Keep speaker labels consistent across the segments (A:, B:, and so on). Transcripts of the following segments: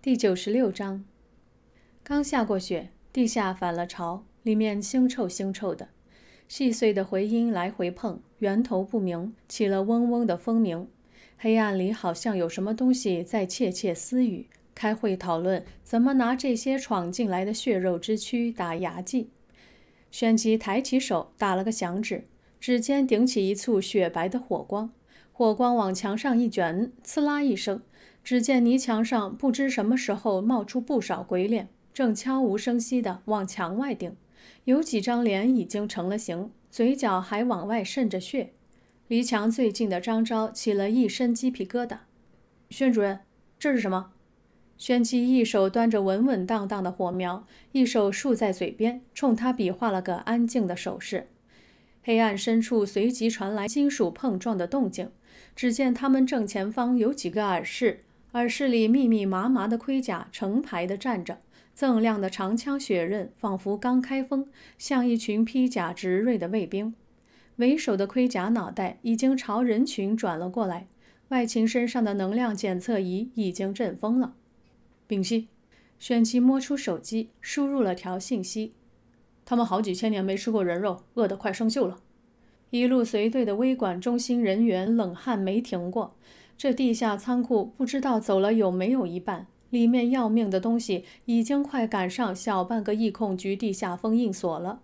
A: 第九十六章，刚下过雪，地下反了潮，里面腥臭腥臭的，细碎的回音来回碰，源头不明，起了嗡嗡的蜂鸣。黑暗里好像有什么东西在窃窃私语，开会讨论怎么拿这些闯进来的血肉之躯打牙祭。旋即抬起手，打了个响指，指尖顶起一簇雪白的火光，火光往墙上一卷，刺啦一声。只见泥墙上不知什么时候冒出不少鬼脸，正悄无声息地往墙外顶。有几张脸已经成了形，嘴角还往外渗着血。离墙最近的张昭起了一身鸡皮疙瘩。宣主任，这是什么？宣玑一手端着稳稳当当的火苗，一手竖在嘴边，冲他比划了个安静的手势。黑暗深处随即传来金属碰撞的动静。只见他们正前方有几个耳室。耳室里密密麻麻的盔甲成排的站着，锃亮的长枪血刃仿佛刚开封，像一群披甲执锐的卫兵。为首的盔甲脑袋已经朝人群转了过来，外勤身上的能量检测仪已经震疯了。屏息，玄奇摸出手机，输入了条信息：他们好几千年没吃过人肉，饿得快生锈了。一路随队的微管中心人员冷汗没停过。这地下仓库不知道走了有没有一半，里面要命的东西已经快赶上小半个异控局地下封印锁了。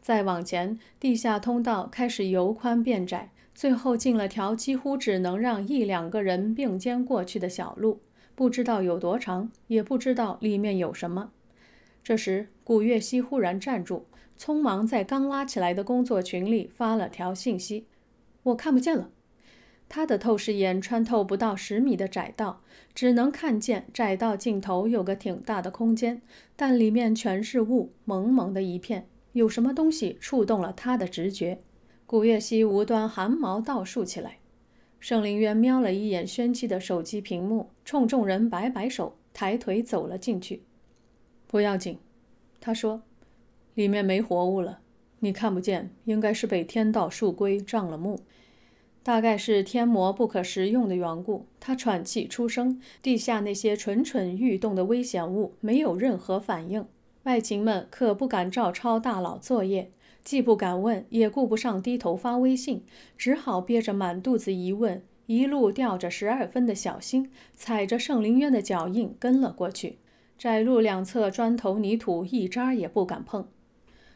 A: 再往前，地下通道开始由宽变窄，最后进了条几乎只能让一两个人并肩过去的小路，不知道有多长，也不知道里面有什么。这时，古月熙忽然站住，匆忙在刚拉起来的工作群里发了条信息：“我看不见了。”他的透视眼穿透不到十米的窄道，只能看见窄道尽头有个挺大的空间，但里面全是雾，蒙蒙的一片。有什么东西触动了他的直觉？古月溪无端寒毛倒竖起来。盛凌渊瞄了一眼宣七的手机屏幕，冲众人摆摆手，抬腿走了进去。不要紧，他说，里面没活物了，你看不见，应该是被天道树龟障了目。大概是天魔不可食用的缘故，他喘气出声。地下那些蠢蠢欲动的危险物没有任何反应。外勤们可不敢照抄大佬作业，既不敢问，也顾不上低头发微信，只好憋着满肚子疑问，一路吊着十二分的小心，踩着圣灵渊的脚印跟了过去。窄路两侧砖头泥土一渣也不敢碰。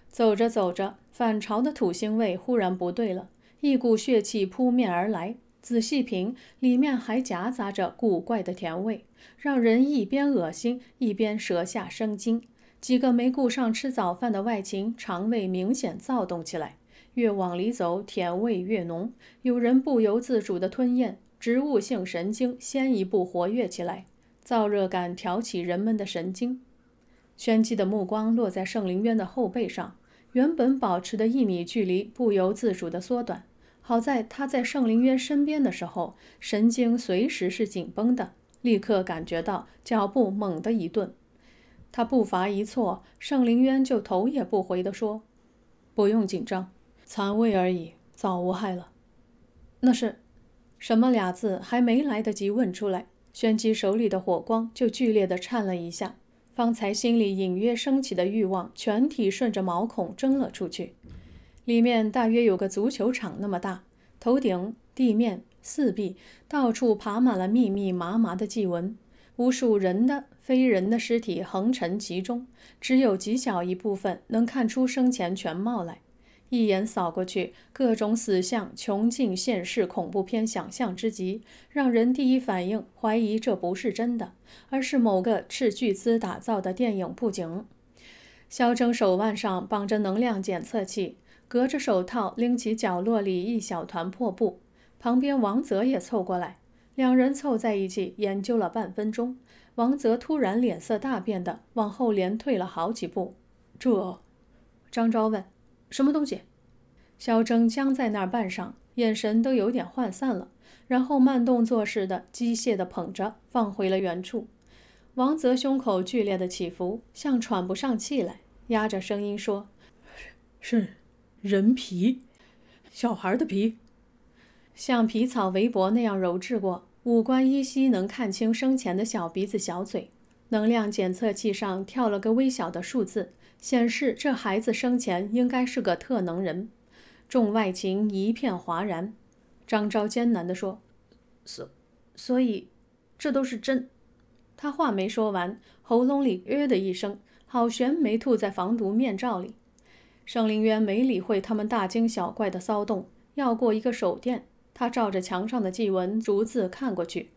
A: 走着走着，反潮的土腥味忽然不对了。一股血气扑面而来，仔细品，里面还夹杂着古怪的甜味，让人一边恶心一边舌下生津。几个没顾上吃早饭的外勤，肠胃明显躁动起来。越往里走，甜味越浓，有人不由自主地吞咽，植物性神经先一步活跃起来，燥热感挑起人们的神经。玄机的目光落在圣灵渊的后背上，原本保持的一米距离不由自主地缩短。好在他在盛灵渊身边的时候，神经随时是紧绷的，立刻感觉到脚步猛地一顿。他步伐一错，盛灵渊就头也不回地说：“不用紧张，残位而已，早无害了。”那是什么俩字还没来得及问出来，玄机手里的火光就剧烈地颤了一下，方才心里隐约升起的欲望，全体顺着毛孔蒸了出去。里面大约有个足球场那么大，头顶、地面、四壁到处爬满了密密麻麻的祭文，无数人的非人的尸体横陈其中，只有极小一部分能看出生前全貌来。一眼扫过去，各种死相穷尽现世恐怖片想象之极，让人第一反应怀疑这不是真的，而是某个斥巨资打造的电影布景。肖铮手腕上绑着能量检测器。隔着手套拎起角落里一小团破布，旁边王泽也凑过来，两人凑在一起研究了半分钟。王泽突然脸色大变的往后连退了好几步。这，张昭问：“什么东西？”肖铮僵在那儿半晌，眼神都有点涣散了，然后慢动作似的机械的捧着放回了原处。王泽胸口剧烈的起伏，像喘不上气来，压着声音说：“是。”人皮，小孩的皮，像皮草围脖那样揉制过，五官依稀能看清生前的小鼻子、小嘴。能量检测器上跳了个微小的数字，显示这孩子生前应该是个特能人。众外情一片哗然，张昭艰难地说：“所所以，这都是真。”他话没说完，喉咙里呃的一声，好悬没吐在防毒面罩里。盛灵渊没理会他们大惊小怪的骚动，要过一个手电，他照着墙上的祭文逐字看过去。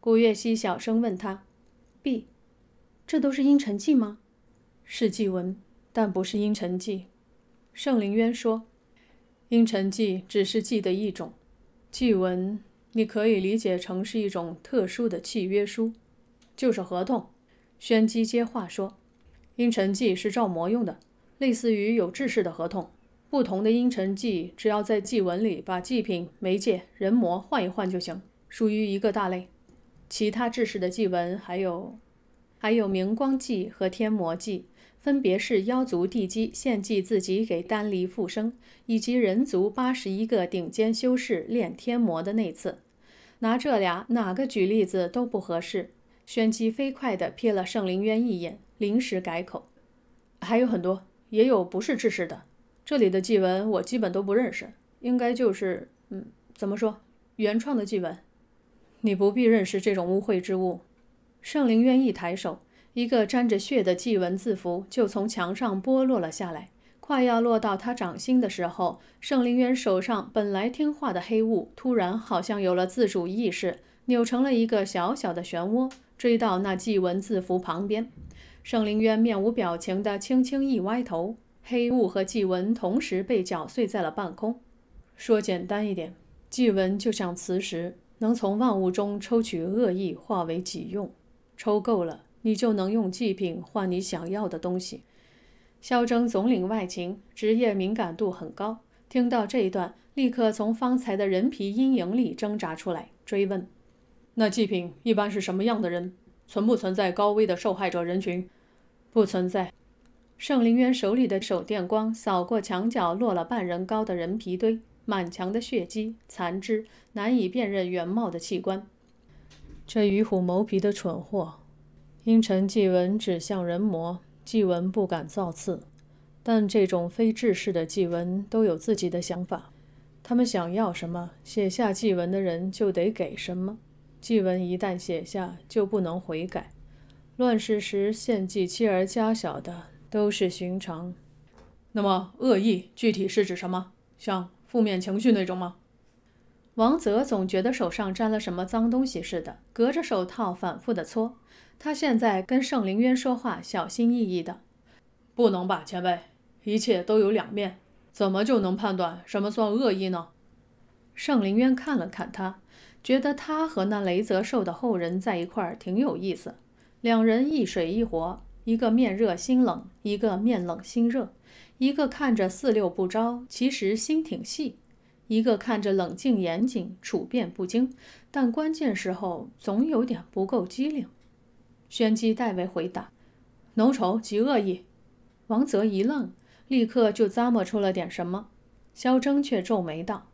A: 古月溪小声问他：“B，这都是阴沉祭吗？”“是祭文，但不是阴沉祭。”盛灵渊说，“阴沉祭只是祭的一种，祭文你可以理解成是一种特殊的契约书，就是合同。”宣玑接话说：“阴沉祭是造魔用的。”类似于有志士的合同，不同的阴沉记只要在祭文里把祭品、媒介、人魔换一换就行，属于一个大类。其他志士的祭文还有，还有明光祭和天魔祭，分别是妖族地基献祭自己给丹离复生，以及人族八十一个顶尖修士练天魔的那次。拿这俩哪个举例子都不合适。宣机飞快地瞥了圣灵渊一眼，临时改口，还有很多。也有不是志士的，这里的祭文我基本都不认识，应该就是……嗯，怎么说？原创的祭文，你不必认识这种污秽之物。圣灵渊一抬手，一个沾着血的祭文字符就从墙上剥落了下来，快要落到他掌心的时候，圣灵渊手上本来听话的黑雾突然好像有了自主意识，扭成了一个小小的漩涡，追到那祭文字符旁边。盛凌渊面无表情地轻轻一歪头，黑雾和祭文同时被搅碎在了半空。说简单一点，祭文就像磁石，能从万物中抽取恶意，化为己用。抽够了，你就能用祭品换你想要的东西。肖铮总领外勤，职业敏感度很高，听到这一段，立刻从方才的人皮阴影里挣扎出来，追问：“那祭品一般是什么样的人？”存不存在高危的受害者人群？不存在。盛灵渊手里的手电光扫过墙角，落了半人高的人皮堆，满墙的血迹、残肢，难以辨认原貌的器官。这与虎谋皮的蠢货。因陈祭文指向人魔，祭文不敢造次。但这种非正式的祭文都有自己的想法，他们想要什么，写下祭文的人就得给什么。祭文一旦写下就不能悔改。乱世时献祭妻儿家小的都是寻常。那么恶意具体是指什么？像负面情绪那种吗？王泽总觉得手上沾了什么脏东西似的，隔着手套反复的搓。他现在跟盛凌渊说话小心翼翼的。不能吧，前辈。一切都有两面，怎么就能判断什么算恶意呢？盛凌渊看了看他。觉得他和那雷泽寿的后人在一块儿挺有意思，两人一水一火，一个面热心冷，一个面冷心热，一个看着四六不招，其实心挺细；一个看着冷静严谨，处变不惊，但关键时候总有点不够机灵。宣玑代为回答：“浓稠即恶意。”王泽一愣，立刻就咂摸出了点什么。肖征却皱眉道：“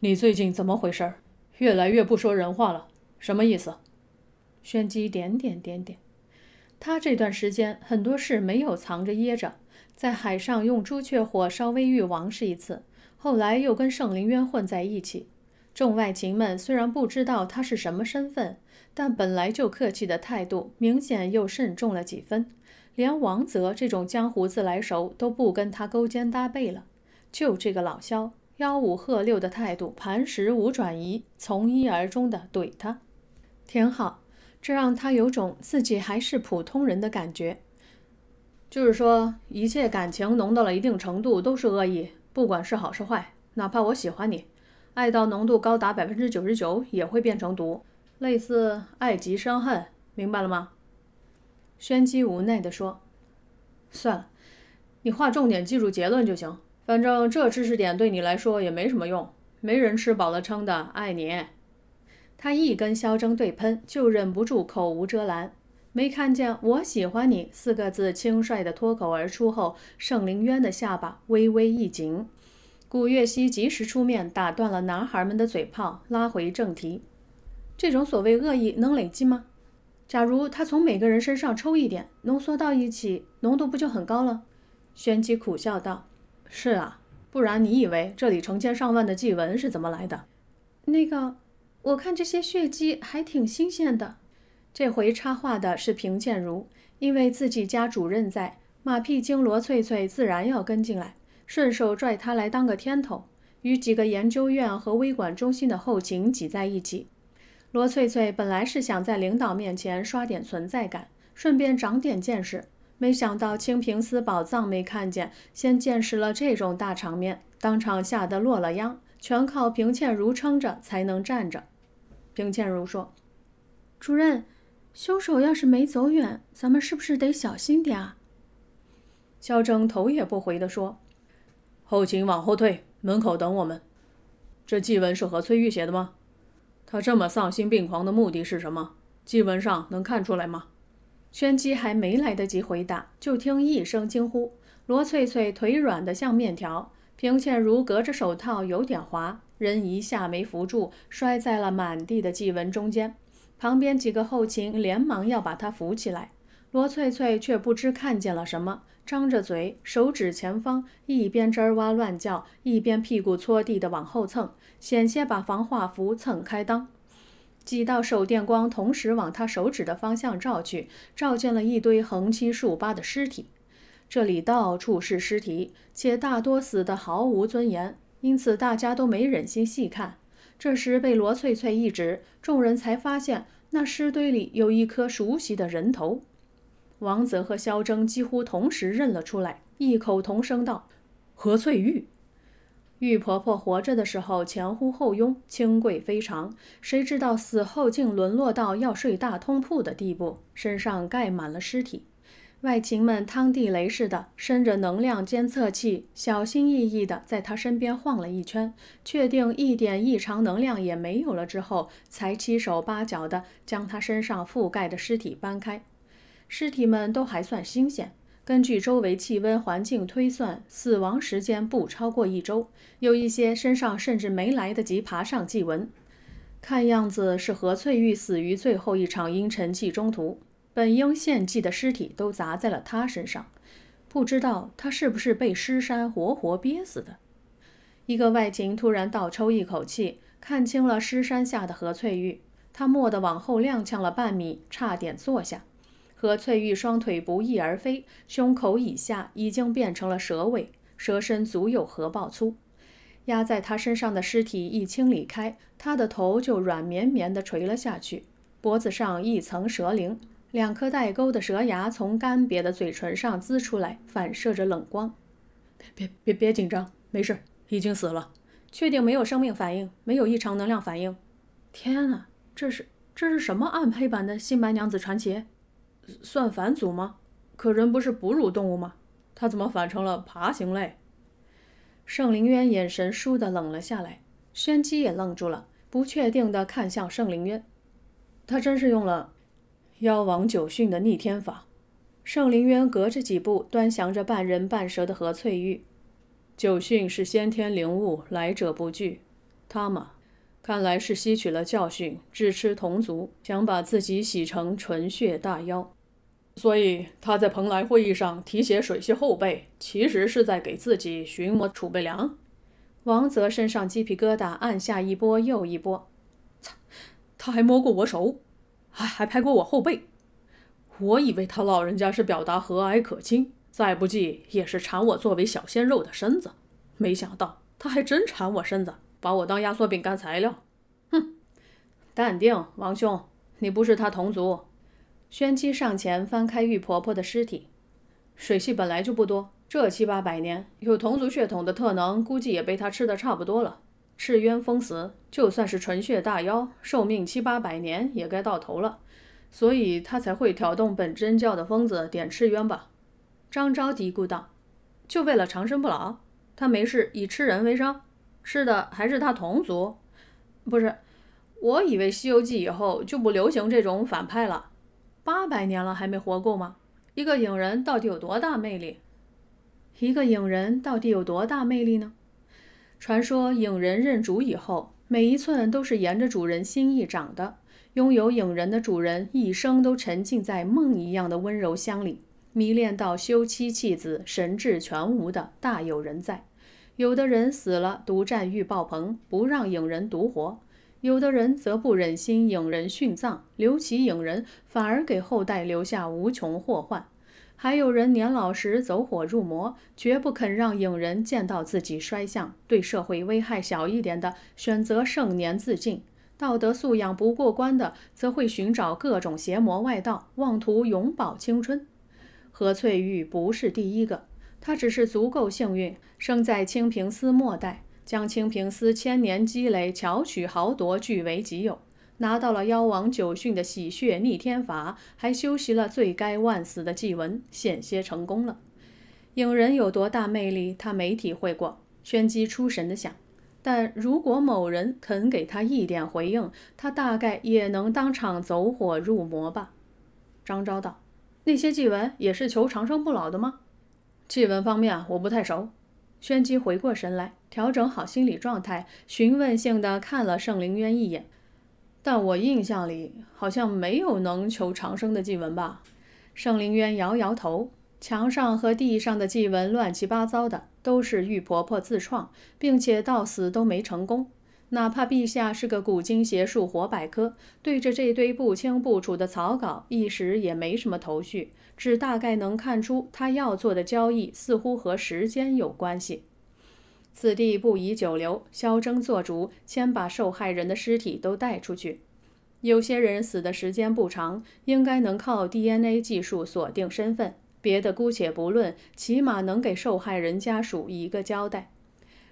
A: 你最近怎么回事？”越来越不说人话了，什么意思？宣玑点点点点，他这段时间很多事没有藏着掖着，在海上用朱雀火烧威玉王是一次，后来又跟圣灵渊混在一起。众外情们虽然不知道他是什么身份，但本来就客气的态度明显又慎重了几分，连王泽这种江湖自来熟都不跟他勾肩搭背了，就这个老肖。吆五喝六的态度，磐石无转移，从一而终的怼他。挺好，这让他有种自己还是普通人的感觉。就是说，一切感情浓到了一定程度都是恶意，不管是好是坏，哪怕我喜欢你，爱到浓度高达百分之九十九也会变成毒，类似爱极生恨，明白了吗？宣姬无奈地说：“算了，你划重点，记住结论就行。”反正这知识点对你来说也没什么用，没人吃饱了撑的爱你。他一跟嚣张对喷，就忍不住口无遮拦。没看见“我喜欢你”四个字轻率的脱口而出后，盛凌渊的下巴微微一紧。顾月溪及时出面打断了男孩们的嘴炮，拉回正题。这种所谓恶意能累积吗？假如他从每个人身上抽一点，浓缩到一起，浓度不就很高了？玄玑苦笑道。是啊，不然你以为这里成千上万的祭文是怎么来的？那个，我看这些血迹还挺新鲜的。这回插话的是平倩如，因为自己家主任在，马屁精罗翠翠自然要跟进来，顺手拽他来当个添头，与几个研究院和微管中心的后勤挤在一起。罗翠翠本来是想在领导面前刷点存在感，顺便长点见识。没想到清平寺宝藏没看见，先见识了这种大场面，当场吓得落了秧，全靠平倩如撑着才能站着。平倩如说：“主任，凶手要是没走远，咱们是不是得小心点？”啊？”肖正头也不回地说：“后勤往后退，门口等我们。这祭文是何翠玉写的吗？他这么丧心病狂的目的是什么？祭文上能看出来吗？”宣姬还没来得及回答，就听一声惊呼。罗翠翠腿软得像面条，平倩如隔着手套有点滑，人一下没扶住，摔在了满地的祭文中间。旁边几个后勤连忙要把她扶起来，罗翠翠却不知看见了什么，张着嘴，手指前方，一边吱哇乱叫，一边屁股搓地的往后蹭，险些把防化服蹭开裆。几道手电光同时往他手指的方向照去，照见了一堆横七竖八的尸体。这里到处是尸体，且大多死得毫无尊严，因此大家都没忍心细看。这时被罗翠翠一指，众人才发现那尸堆里有一颗熟悉的人头。王泽和肖铮几乎同时认了出来，异口同声道：“何翠玉。”玉婆婆活着的时候前呼后拥，清贵非常。谁知道死后竟沦落到要睡大通铺的地步，身上盖满了尸体。外勤们趟地雷似的，伸着能量监测器，小心翼翼地在她身边晃了一圈，确定一点异常能量也没有了之后，才七手八脚地将她身上覆盖的尸体搬开。尸体们都还算新鲜。根据周围气温环境推算，死亡时间不超过一周。有一些身上甚至没来得及爬上祭文，看样子是何翠玉死于最后一场阴沉祭中途，本应献祭的尸体都砸在了他身上。不知道他是不是被尸山活活憋死的？一个外勤突然倒抽一口气，看清了尸山下的何翠玉，他蓦地往后踉跄了半米，差点坐下。和翠玉双腿不翼而飞，胸口以下已经变成了蛇尾，蛇身足有核爆粗。压在他身上的尸体一清理开，他的头就软绵绵地垂了下去，脖子上一层蛇鳞，两颗带钩的蛇牙从干瘪的嘴唇上滋出来，反射着冷光。别别别别紧张，没事，已经死了，确定没有生命反应，没有异常能量反应。天哪，这是这是什么暗黑版的新白娘子传奇？算反祖吗？可人不是哺乳动物吗？他怎么反成了爬行类？盛灵渊眼神倏地冷了下来，宣姬也愣住了，不确定地看向盛灵渊。他真是用了妖王九巽的逆天法。盛灵渊隔着几步端详着半人半蛇的何翠玉。九巽是先天灵物，来者不拒。他嘛，看来是吸取了教训，只吃同族，想把自己洗成纯血大妖。所以他在蓬莱会议上提携水系后辈，其实是在给自己寻摸储备粮。王泽身上鸡皮疙瘩按下一波又一波。擦，他还摸过我手，还拍过我后背。我以为他老人家是表达和蔼可亲，再不济也是馋我作为小鲜肉的身子。没想到他还真馋我身子，把我当压缩饼干材料。哼，淡定，王兄，你不是他同族。宣姬上前翻开玉婆婆的尸体，水系本来就不多，这七八百年有同族血统的特能估计也被他吃的差不多了。赤渊封死，就算是纯血大妖，寿命七八百年也该到头了，所以他才会挑动本真教的疯子点赤渊吧？张昭嘀咕道：“就为了长生不老？他没事以吃人为生，吃的还是他同族？不是，我以为西游记以后就不流行这种反派了。”八百年了，还没活够吗？一个影人到底有多大魅力？一个影人到底有多大魅力呢？传说影人认主以后，每一寸都是沿着主人心意长的。拥有影人的主人，一生都沉浸在梦一样的温柔乡里，迷恋到休妻弃子、神志全无的大有人在。有的人死了，独占欲爆棚，不让影人独活。有的人则不忍心影人殉葬，留其影人，反而给后代留下无穷祸患；还有人年老时走火入魔，绝不肯让影人见到自己衰相，对社会危害小一点的，选择盛年自尽；道德素养不过关的，则会寻找各种邪魔外道，妄图永葆青春。何翠玉不是第一个，她只是足够幸运，生在清平司末代。将清平寺千年积累巧取豪夺据为己有，拿到了妖王九训的洗血逆天法，还修习了罪该万死的祭文，险些成功了。影人有多大魅力，他没体会过。宣姬出神地想，但如果某人肯给他一点回应，他大概也能当场走火入魔吧。张昭道：“那些祭文也是求长生不老的吗？祭文方面我不太熟。”宣姬回过神来，调整好心理状态，询问性的看了盛凌渊一眼。但我印象里好像没有能求长生的祭文吧？盛凌渊摇摇头。墙上和地上的祭文乱七八糟的，都是玉婆婆自创，并且到死都没成功。哪怕陛下是个古今邪术活百科，对着这堆不清不楚的草稿，一时也没什么头绪，只大概能看出他要做的交易似乎和时间有关系。此地不宜久留，萧铮做主，先把受害人的尸体都带出去。有些人死的时间不长，应该能靠 DNA 技术锁定身份，别的姑且不论，起码能给受害人家属一个交代。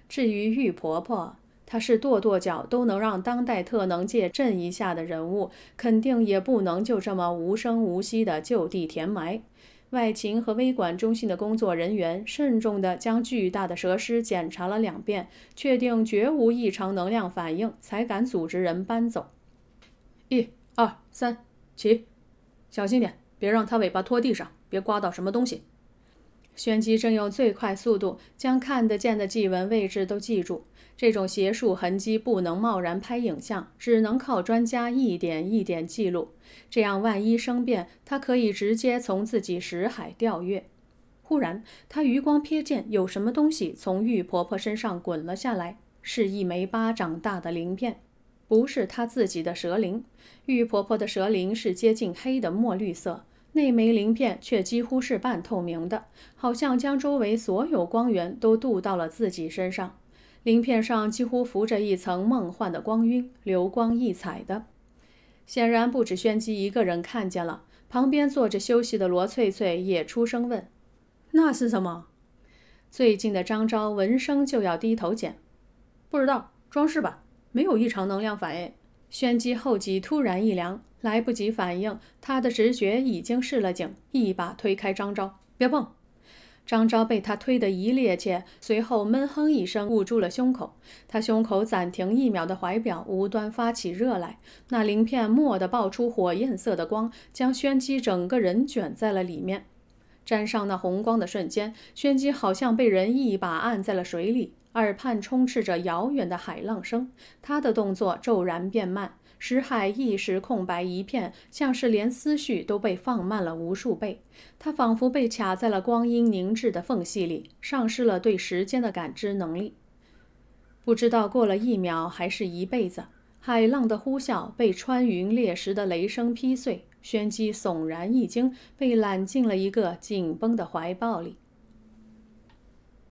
A: 至于玉婆婆。他是跺跺脚都能让当代特能界震一下的人物，肯定也不能就这么无声无息的就地填埋。外勤和微管中心的工作人员慎重地将巨大的蛇尸检查了两遍，确定绝无异常能量反应，才敢组织人搬走。一、二、三，起，小心点，别让它尾巴拖地上，别刮到什么东西。玄机正用最快速度将看得见的记纹位置都记住。这种邪术痕迹不能贸然拍影像，只能靠专家一点一点记录。这样万一生变，他可以直接从自己识海调阅。忽然，他余光瞥见有什么东西从玉婆婆身上滚了下来，是一枚巴掌大的鳞片，不是他自己的蛇鳞。玉婆婆的蛇鳞是接近黑的墨绿色。那枚鳞片却几乎是半透明的，好像将周围所有光源都镀到了自己身上。鳞片上几乎浮着一层梦幻的光晕，流光溢彩的。显然不止宣玑一个人看见了，旁边坐着休息的罗翠翠也出声问：“那是什么？”最近的张昭闻声就要低头捡，不知道装饰吧？没有异常能量反应。宣姬后脊突然一凉，来不及反应，他的直觉已经示了警，一把推开张昭：“别碰！”张昭被他推得一趔趄，随后闷哼一声，捂住了胸口。他胸口暂停一秒的怀表无端发起热来，那鳞片蓦地爆出火焰色的光，将宣姬整个人卷在了里面。沾上那红光的瞬间，宣姬好像被人一把按在了水里。耳畔充斥着遥远的海浪声，他的动作骤然变慢，使海一时空白一片，像是连思绪都被放慢了无数倍。他仿佛被卡在了光阴凝滞的缝隙里，丧失了对时间的感知能力，不知道过了一秒还是一辈子。海浪的呼啸被穿云裂石的雷声劈碎，轩机悚然一惊，被揽进了一个紧绷的怀抱里。